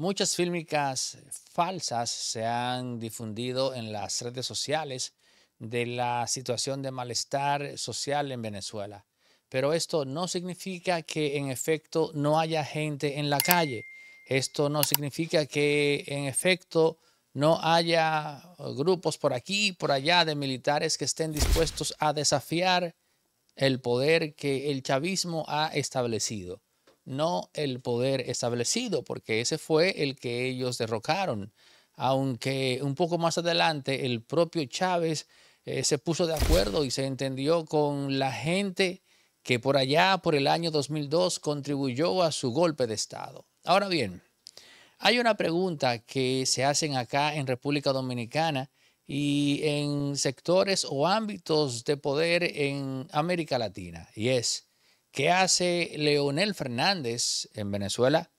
Muchas fílmicas falsas se han difundido en las redes sociales de la situación de malestar social en Venezuela. Pero esto no significa que en efecto no haya gente en la calle. Esto no significa que en efecto no haya grupos por aquí y por allá de militares que estén dispuestos a desafiar el poder que el chavismo ha establecido no el poder establecido, porque ese fue el que ellos derrocaron. Aunque un poco más adelante el propio Chávez eh, se puso de acuerdo y se entendió con la gente que por allá, por el año 2002, contribuyó a su golpe de Estado. Ahora bien, hay una pregunta que se hacen acá en República Dominicana y en sectores o ámbitos de poder en América Latina, y es, ¿Qué hace Leonel Fernández en Venezuela?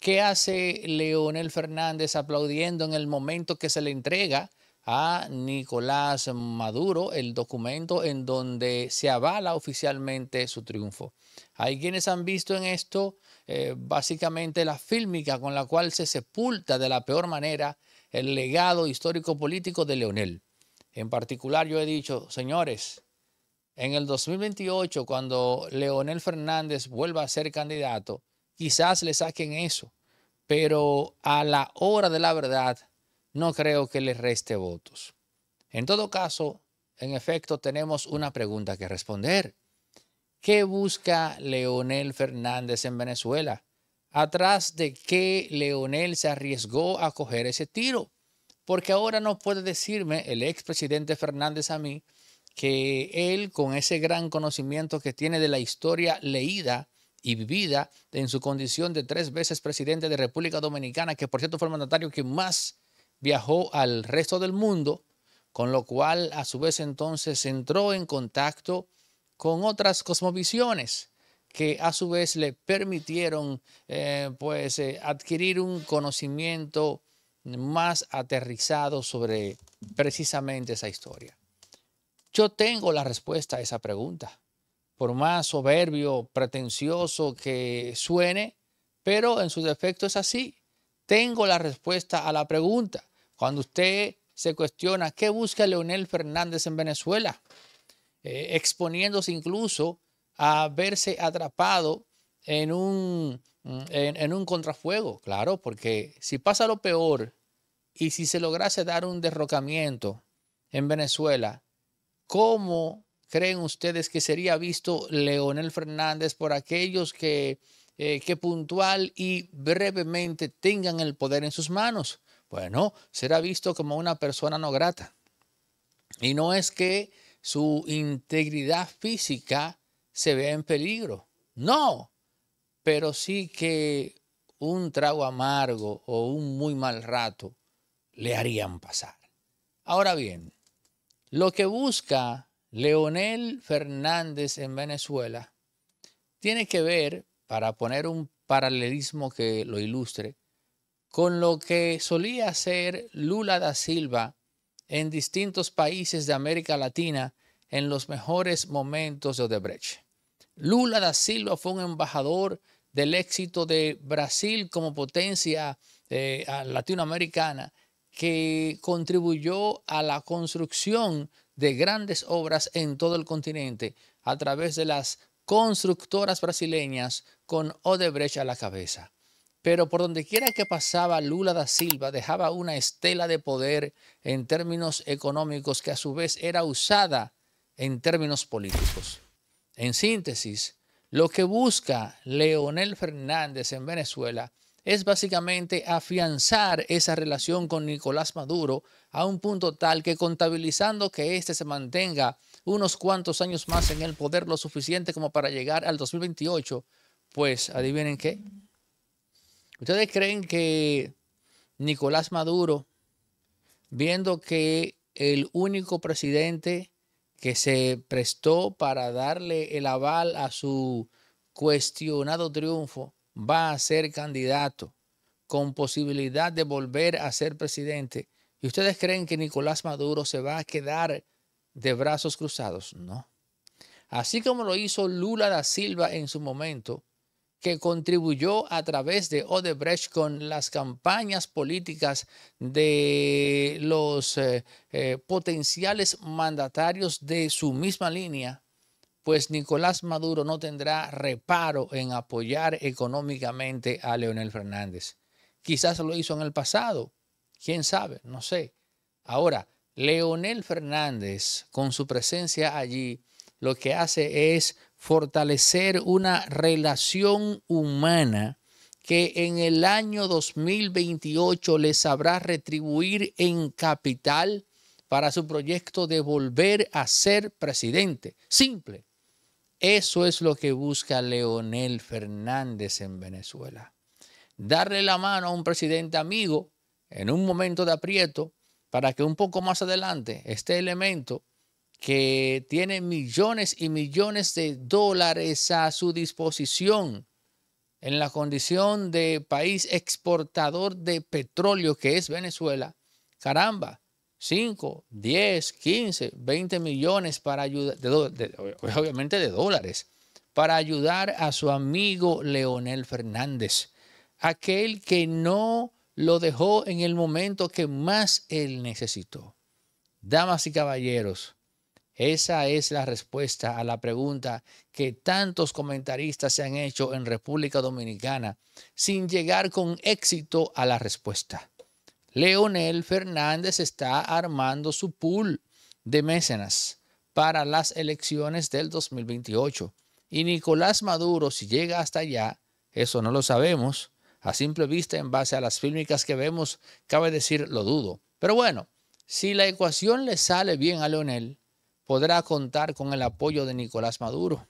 ¿Qué hace Leonel Fernández aplaudiendo en el momento que se le entrega a Nicolás Maduro el documento en donde se avala oficialmente su triunfo? Hay quienes han visto en esto eh, básicamente la fílmica con la cual se sepulta de la peor manera el legado histórico político de Leonel. En particular yo he dicho, señores, en el 2028, cuando Leonel Fernández vuelva a ser candidato, quizás le saquen eso, pero a la hora de la verdad no creo que le reste votos. En todo caso, en efecto, tenemos una pregunta que responder. ¿Qué busca Leonel Fernández en Venezuela? ¿Atrás de qué Leonel se arriesgó a coger ese tiro? Porque ahora no puede decirme el expresidente Fernández a mí que él, con ese gran conocimiento que tiene de la historia leída y vivida en su condición de tres veces presidente de República Dominicana, que por cierto fue el mandatario que más viajó al resto del mundo, con lo cual a su vez entonces entró en contacto con otras cosmovisiones que a su vez le permitieron eh, pues eh, adquirir un conocimiento más aterrizado sobre precisamente esa historia. Yo tengo la respuesta a esa pregunta. Por más soberbio, pretencioso que suene, pero en su defecto es así. Tengo la respuesta a la pregunta. Cuando usted se cuestiona qué busca Leonel Fernández en Venezuela, eh, exponiéndose incluso a verse atrapado en un, mm, en un contrafuego, claro, porque si pasa lo peor y si se lograse dar un derrocamiento en Venezuela, ¿Cómo creen ustedes que sería visto Leonel Fernández por aquellos que, eh, que puntual y brevemente tengan el poder en sus manos? Bueno, será visto como una persona no grata. Y no es que su integridad física se vea en peligro, no, pero sí que un trago amargo o un muy mal rato le harían pasar. Ahora bien, lo que busca Leonel Fernández en Venezuela tiene que ver, para poner un paralelismo que lo ilustre, con lo que solía hacer Lula da Silva en distintos países de América Latina en los mejores momentos de Odebrecht. Lula da Silva fue un embajador del éxito de Brasil como potencia eh, latinoamericana que contribuyó a la construcción de grandes obras en todo el continente a través de las constructoras brasileñas con Odebrecht a la cabeza. Pero por donde quiera que pasaba, Lula da Silva dejaba una estela de poder en términos económicos que a su vez era usada en términos políticos. En síntesis, lo que busca Leonel Fernández en Venezuela es básicamente afianzar esa relación con Nicolás Maduro a un punto tal que contabilizando que éste se mantenga unos cuantos años más en el poder lo suficiente como para llegar al 2028, pues adivinen qué. ¿Ustedes creen que Nicolás Maduro, viendo que el único presidente que se prestó para darle el aval a su cuestionado triunfo va a ser candidato con posibilidad de volver a ser presidente. ¿Y ustedes creen que Nicolás Maduro se va a quedar de brazos cruzados? No. Así como lo hizo Lula da Silva en su momento, que contribuyó a través de Odebrecht con las campañas políticas de los eh, eh, potenciales mandatarios de su misma línea, pues Nicolás Maduro no tendrá reparo en apoyar económicamente a Leonel Fernández. Quizás lo hizo en el pasado, quién sabe, no sé. Ahora, Leonel Fernández, con su presencia allí, lo que hace es fortalecer una relación humana que en el año 2028 le sabrá retribuir en capital para su proyecto de volver a ser presidente. Simple. Eso es lo que busca Leonel Fernández en Venezuela. Darle la mano a un presidente amigo en un momento de aprieto para que un poco más adelante este elemento que tiene millones y millones de dólares a su disposición en la condición de país exportador de petróleo que es Venezuela, caramba, 5, 10, 15, 20 millones para ayudar, obviamente de dólares, para ayudar a su amigo Leonel Fernández, aquel que no lo dejó en el momento que más él necesitó. Damas y caballeros, esa es la respuesta a la pregunta que tantos comentaristas se han hecho en República Dominicana sin llegar con éxito a la respuesta. Leonel Fernández está armando su pool de mecenas para las elecciones del 2028. Y Nicolás Maduro, si llega hasta allá, eso no lo sabemos. A simple vista, en base a las fílmicas que vemos, cabe decir lo dudo. Pero bueno, si la ecuación le sale bien a Leonel, podrá contar con el apoyo de Nicolás Maduro.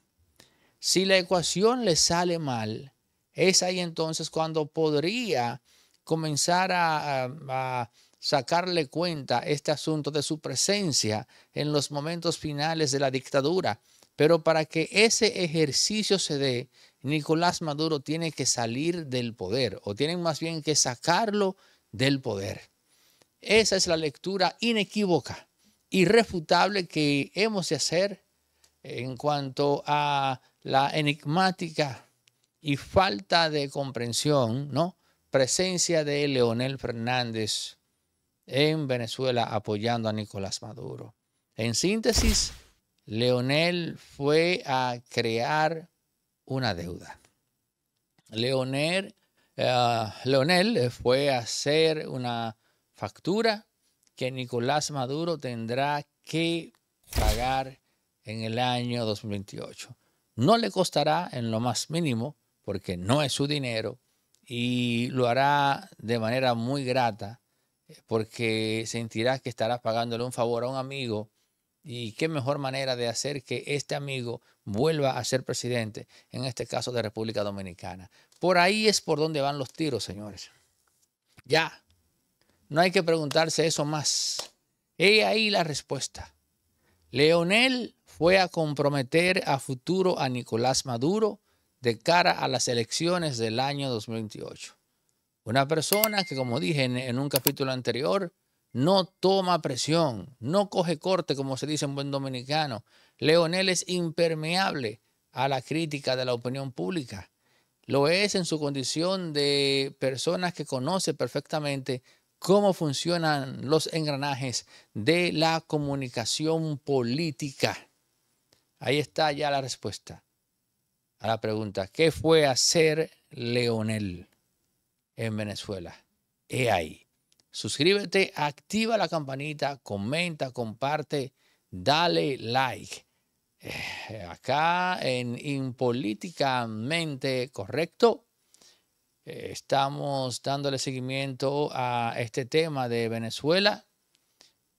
Si la ecuación le sale mal, es ahí entonces cuando podría comenzar a, sacarle cuenta este asunto de su presencia en los momentos finales de la dictadura. Pero para que ese ejercicio se dé, Nicolás Maduro tiene que salir del poder, o tienen más bien que sacarlo del poder. Esa es la lectura inequívoca, irrefutable que hemos de hacer en cuanto a la enigmática y falta de comprensión, ¿no? presencia de Leonel Fernández en Venezuela apoyando a Nicolás Maduro. En síntesis, Leonel fue a crear una deuda. Leonel, eh, Leonel fue a hacer una factura que Nicolás Maduro tendrá que pagar en el año 2028. No le costará en lo más mínimo, porque no es su dinero, y lo hará de manera muy grata eh, porque sentirá que estarás pagándole un favor a un amigo y qué mejor manera de hacer que este amigo vuelva a ser presidente, en este caso de República Dominicana. Por ahí es por donde van los tiros, señores. Ya, no hay que preguntarse eso más. He ahí la respuesta. Leonel fue a comprometer a futuro a Nicolás Maduro de cara a las elecciones del año 2028. Una persona que, como dije en, un capítulo anterior, no toma presión, no coge corte, como se dice en buen dominicano. Leonel es impermeable a la crítica de la opinión pública. Lo es en su condición de persona que conoce perfectamente cómo funcionan los engranajes de la comunicación política. Ahí está ya la respuesta a la pregunta, ¿qué fue hacer Leonel en Venezuela? He ahí. Suscríbete, activa la campanita, comenta, comparte, dale like. Eh, acá en Impolíticamente Correcto eh, estamos dándole seguimiento a este tema de Venezuela,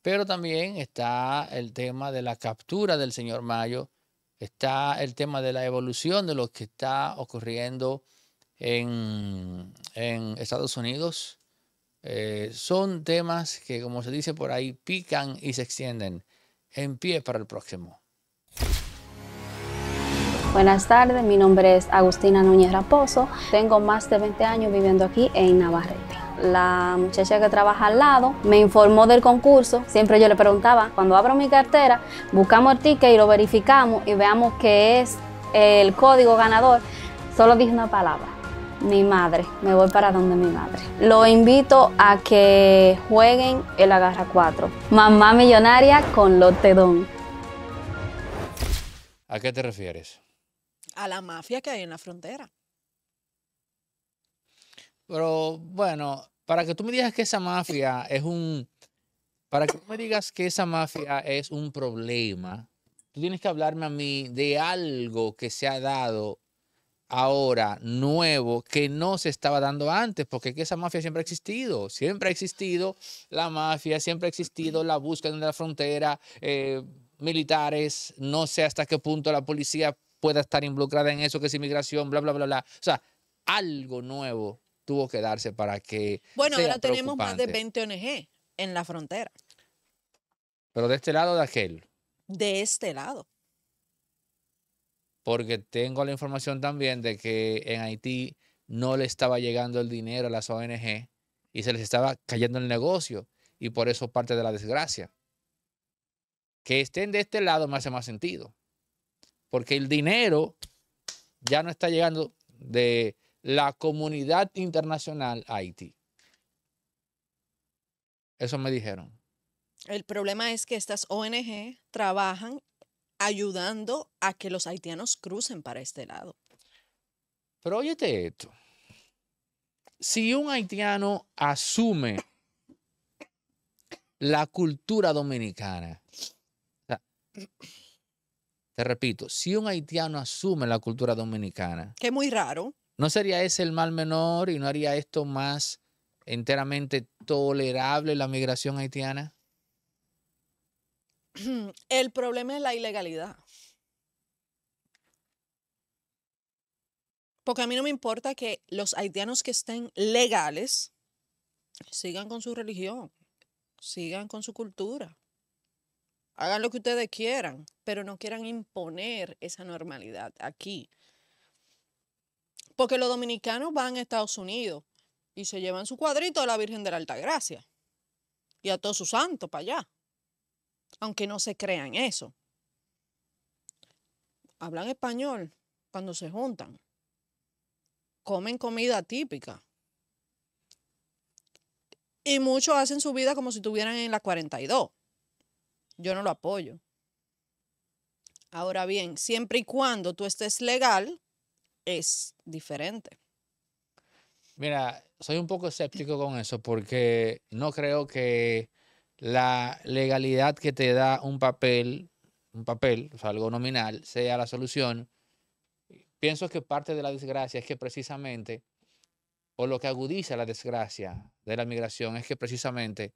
pero también está el tema de la captura del señor Mayo está el tema de la evolución de lo que está ocurriendo en, Estados Unidos. Eh, son temas que, como se dice por ahí, pican y se extienden. En pie para el próximo. Buenas tardes, mi nombre es Agustina Núñez Raposo. Tengo más de 20 años viviendo aquí en Navarrete la muchacha que trabaja al lado me informó del concurso. Siempre yo le preguntaba, cuando abro mi cartera, buscamos el ticket y lo verificamos y veamos qué es el código ganador. Solo dije una palabra, mi madre, me voy para donde mi madre. Lo invito a que jueguen el Agarra 4, Mamá Millonaria con Lotedón. ¿A qué te refieres? A la mafia que hay en la frontera. Pero bueno, para que tú me digas que esa mafia es un. Para que tú me digas que esa mafia es un problema, tú tienes que hablarme a mí de algo que se ha dado ahora nuevo que no se estaba dando antes, porque esa mafia siempre ha existido, siempre ha existido la mafia, siempre ha existido la búsqueda de la frontera, eh, militares, no sé hasta qué punto la policía pueda estar involucrada en eso, que es inmigración, bla, bla, bla, bla. O sea, algo nuevo tuvo que darse para que... Bueno, ahora tenemos más de 20 ONG en la frontera. Pero de este lado o de aquel. De este lado. Porque tengo la información también de que en Haití no le estaba llegando el dinero a las ONG y se les estaba cayendo el negocio y por eso parte de la desgracia. Que estén de este lado me hace más sentido. Porque el dinero ya no está llegando de, la comunidad internacional Haití. Eso me dijeron. El problema es que estas ONG trabajan ayudando a que los haitianos crucen para este lado. Pero óyete esto. Si un haitiano asume la cultura dominicana, te repito, si un haitiano asume la cultura dominicana. Que es muy raro. ¿No sería ese el mal menor y no haría esto más enteramente tolerable la migración haitiana? El problema es la ilegalidad. Porque a mí no me importa que los haitianos que estén legales sigan con su religión, sigan con su cultura, hagan lo que ustedes quieran, pero no quieran imponer esa normalidad aquí. Porque los dominicanos van a Estados Unidos y se llevan su cuadrito a la Virgen de la Altagracia y a todos sus santos para allá. Aunque no se crean eso. Hablan español cuando se juntan. Comen comida típica. Y muchos hacen su vida como si estuvieran en la 42. Yo no lo apoyo. Ahora bien, siempre y cuando tú estés legal, es diferente. Mira, soy un poco escéptico con eso porque no creo que la legalidad que te da un papel, un papel, algo nominal, sea la solución. Pienso que parte de la desgracia es que precisamente, o lo que agudiza la desgracia de la migración, es que precisamente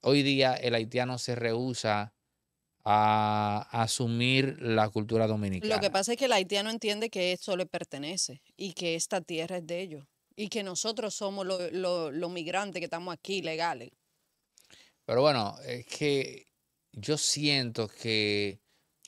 hoy día el haitiano se rehúsa a asumir la cultura dominicana. Lo que pasa es que el haitiano entiende que esto le pertenece y que esta tierra es de ellos y que nosotros somos los migrantes que estamos aquí legales. Pero bueno, es que yo siento que...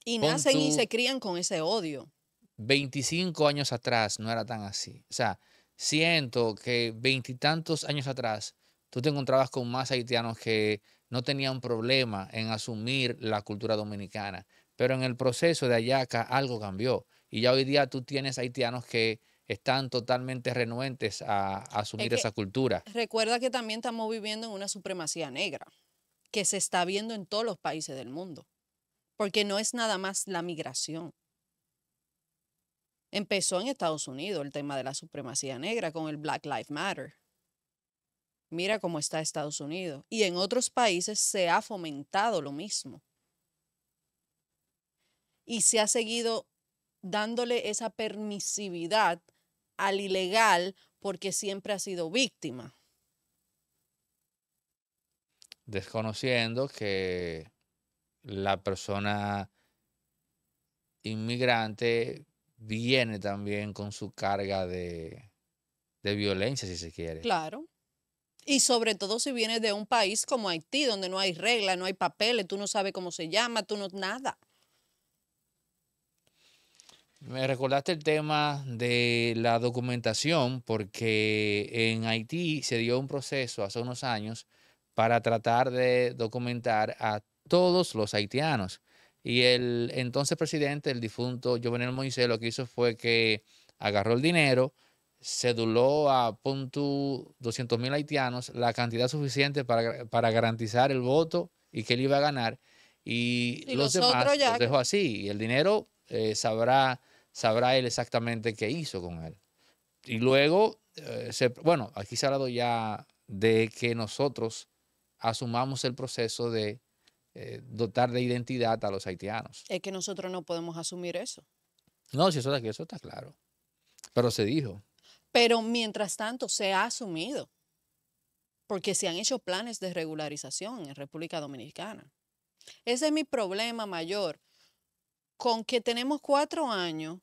Y nacen y se crían con ese odio. 25 años atrás no era tan así. O sea, siento que veintitantos años atrás tú te encontrabas con más haitianos que no un problema en asumir la cultura dominicana. Pero en el proceso de allá algo cambió. Y ya hoy día tú tienes haitianos que están totalmente renuentes a, asumir esa cultura. Recuerda que también estamos viviendo en una supremacía negra, que se está viendo en todos los países del mundo, porque no es nada más la migración. Empezó en Estados Unidos el tema de la supremacía negra con el Black Lives Matter Mira cómo está Estados Unidos. Y en otros países se ha fomentado lo mismo. Y se ha seguido dándole esa permisividad al ilegal porque siempre ha sido víctima. Desconociendo que la persona inmigrante viene también con su carga de, de violencia, si se quiere. Claro. Y sobre todo si vienes de un país como Haití, donde no hay reglas, no hay papeles, tú no sabes cómo se llama, tú no nada. Me recordaste el tema de la documentación, porque en Haití se dio un proceso hace unos años para tratar de documentar a todos los haitianos. Y el entonces presidente, el difunto Jovenel Moisés, lo que hizo fue que agarró el dinero, duló a punto 200 mil haitianos la cantidad suficiente para, garantizar el voto y que él iba a ganar. Y, los demás lo dejó así. Y el dinero eh, sabrá, sabrá él exactamente qué hizo con él. Y luego, eh, bueno, aquí se ha hablado ya de que nosotros asumamos el proceso de eh, dotar de identidad a los haitianos. Es que nosotros no podemos asumir eso. No, si eso, eso está claro. Pero se dijo. Pero mientras tanto se ha asumido, porque se han hecho planes de regularización en República Dominicana. Ese es mi problema mayor, con que tenemos cuatro años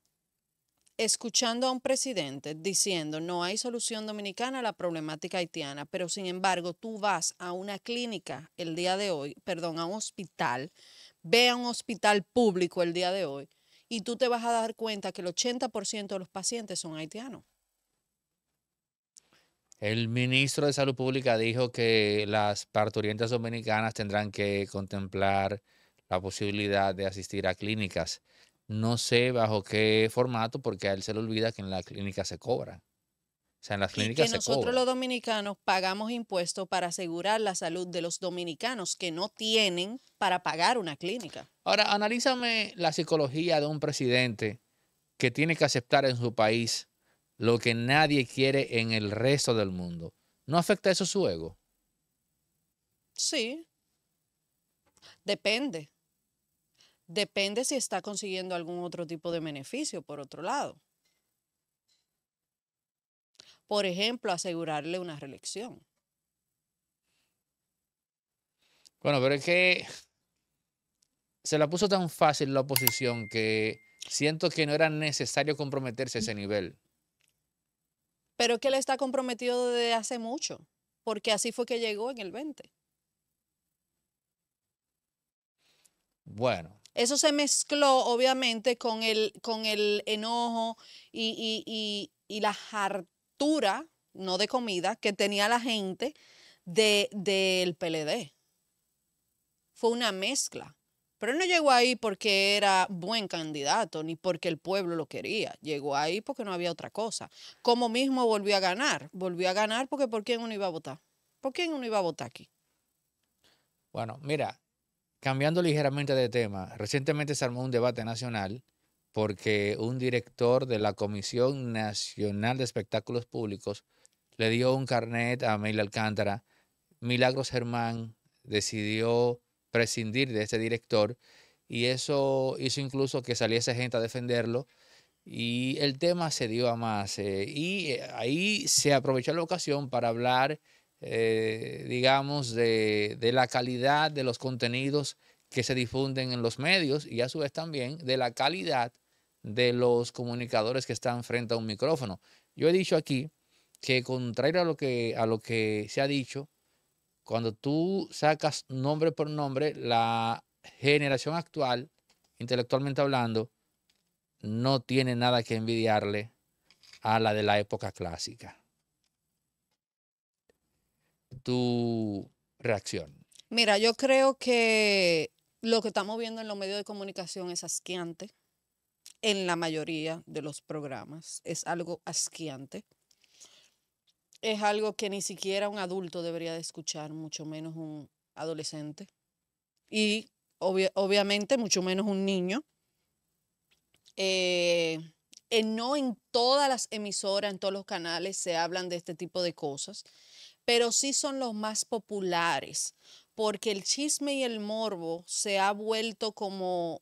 escuchando a un presidente diciendo no hay solución dominicana a la problemática haitiana, pero sin embargo tú vas a una clínica el día de hoy, perdón, a un hospital, ve a un hospital público el día de hoy y tú te vas a dar cuenta que el 80% de los pacientes son haitianos. El ministro de Salud Pública dijo que las parturientas dominicanas tendrán que contemplar la posibilidad de asistir a clínicas. No sé bajo qué formato, porque a él se le olvida que en la clínica se cobra. O sea, en las clínicas y que nosotros los dominicanos pagamos impuestos para asegurar la salud de los dominicanos que no tienen para pagar una clínica. Ahora, analízame la psicología de un presidente que tiene que aceptar en su país lo que nadie quiere en el resto del mundo. ¿No afecta eso su ego? Sí. Depende. Depende si está consiguiendo algún otro tipo de beneficio, por otro lado. Por ejemplo, asegurarle una reelección. Bueno, pero es que se la puso tan fácil la oposición que siento que no era necesario comprometerse a ese nivel. Pero es que él está comprometido desde hace mucho, porque así fue que llegó en el 20. Bueno. Eso se mezcló, obviamente, con el, con el enojo y, y, y, la hartura, no de comida, que tenía la gente del de, PLD. Fue una mezcla. Pero él no llegó ahí porque era buen candidato ni porque el pueblo lo quería. Llegó ahí porque no había otra cosa. Como mismo volvió a ganar. Volvió a ganar porque ¿por quién uno iba a votar? ¿Por quién uno iba a votar aquí? Bueno, mira, cambiando ligeramente de tema, recientemente se armó un debate nacional porque un director de la Comisión Nacional de Espectáculos Públicos le dio un carnet a Mel Alcántara. Milagros Germán decidió prescindir de ese director y eso hizo incluso que saliese gente a defenderlo y el tema se dio a más. Eh, y eh, ahí se aprovechó la ocasión para hablar, eh, digamos, de, la calidad de los contenidos que se difunden en los medios y a su vez también de la calidad de los comunicadores que están frente a un micrófono. Yo he dicho aquí que contrario a lo que, a lo que se ha dicho, cuando tú sacas nombre por nombre, la generación actual, intelectualmente hablando, no tiene nada que envidiarle a la de la época clásica. Tu reacción. Mira, yo creo que lo que estamos viendo en los medios de comunicación es asqueante en la mayoría de los programas. Es algo asqueante es algo que ni siquiera un adulto debería de escuchar, mucho menos un adolescente. Y obviamente mucho menos un niño. Eh, no en todas las emisoras, en todos los canales se hablan de este tipo de cosas, pero sí son los más populares, porque el chisme y el morbo se ha vuelto como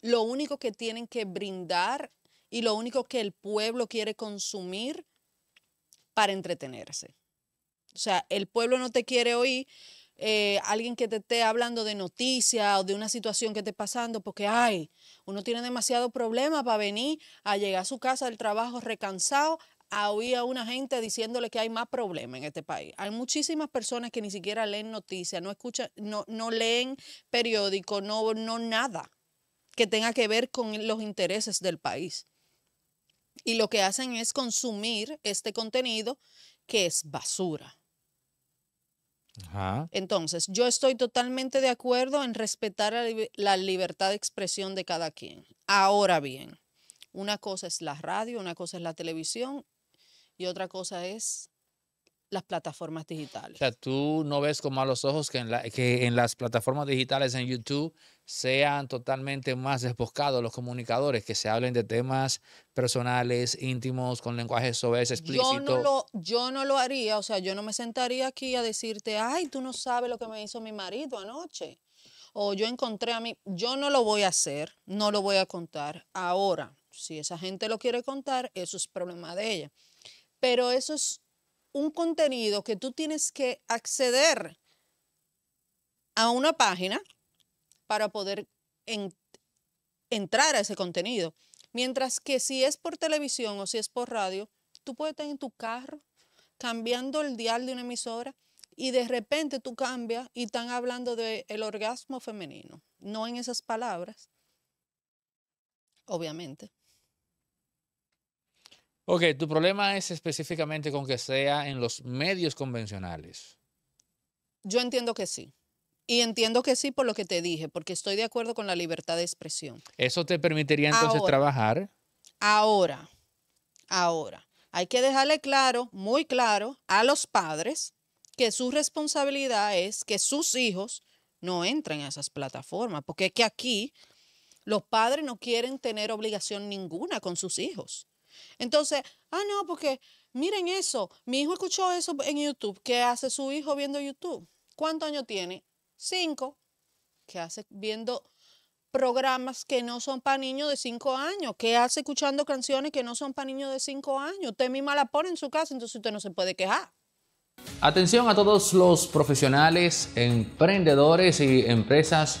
lo único que tienen que brindar y lo único que el pueblo quiere consumir para entretenerse. O sea, el pueblo no te quiere oír. Eh, alguien que te esté hablando de noticias o de una situación que esté pasando, porque, hay uno tiene demasiado problema para venir a llegar a su casa del trabajo recansado a oír a una gente diciéndole que hay más problemas en este país. Hay muchísimas personas que ni siquiera leen noticias, no escuchan, no, no leen periódico, no, no nada que tenga que ver con los intereses del país y lo que hacen es consumir este contenido que es basura. Entonces, yo estoy totalmente de acuerdo en respetar la libertad de expresión de cada quien. Ahora bien, una cosa es la radio, una cosa es la televisión y otra cosa es las plataformas digitales. O sea, tú no ves con malos ojos que en, las plataformas digitales, en YouTube, sean totalmente más desboscados los comunicadores, que se hablen de temas personales, íntimos, con lenguaje soez, explícito. Yo no, lo, yo no lo haría, o sea, yo no me sentaría aquí a decirte, ay, tú no sabes lo que me hizo mi marido anoche. O yo encontré a mí, yo no lo voy a hacer, no lo voy a contar. Ahora, si esa gente lo quiere contar, eso es problema de ella. Pero eso es un contenido que tú tienes que acceder a una página para poder entrar a ese contenido. Mientras que si es por televisión o si es por radio, tú puedes estar en tu carro cambiando el dial de una emisora y de repente tú cambias y están hablando del orgasmo femenino. No en esas palabras, obviamente, Ok, tu problema es específicamente con que sea en los medios convencionales. Yo entiendo que sí. Y entiendo que sí por lo que te dije, porque estoy de acuerdo con la libertad de expresión. Eso te permitiría entonces trabajar. Ahora, ahora, hay que dejarle claro, muy claro, a los padres que su responsabilidad es que sus hijos no entren a esas plataformas, porque es que aquí los padres no quieren tener obligación ninguna con sus hijos. Entonces, ah, no, porque miren eso, mi hijo escuchó eso en YouTube. ¿Qué hace su hijo viendo YouTube? ¿Cuántos años tiene? Cinco. ¿Qué hace viendo programas que no son para niños de cinco años, ¿Qué hace escuchando canciones que no son para niños de cinco años. Usted misma la pone en su casa, entonces usted no se puede quejar. Atención a todos los profesionales, emprendedores y empresas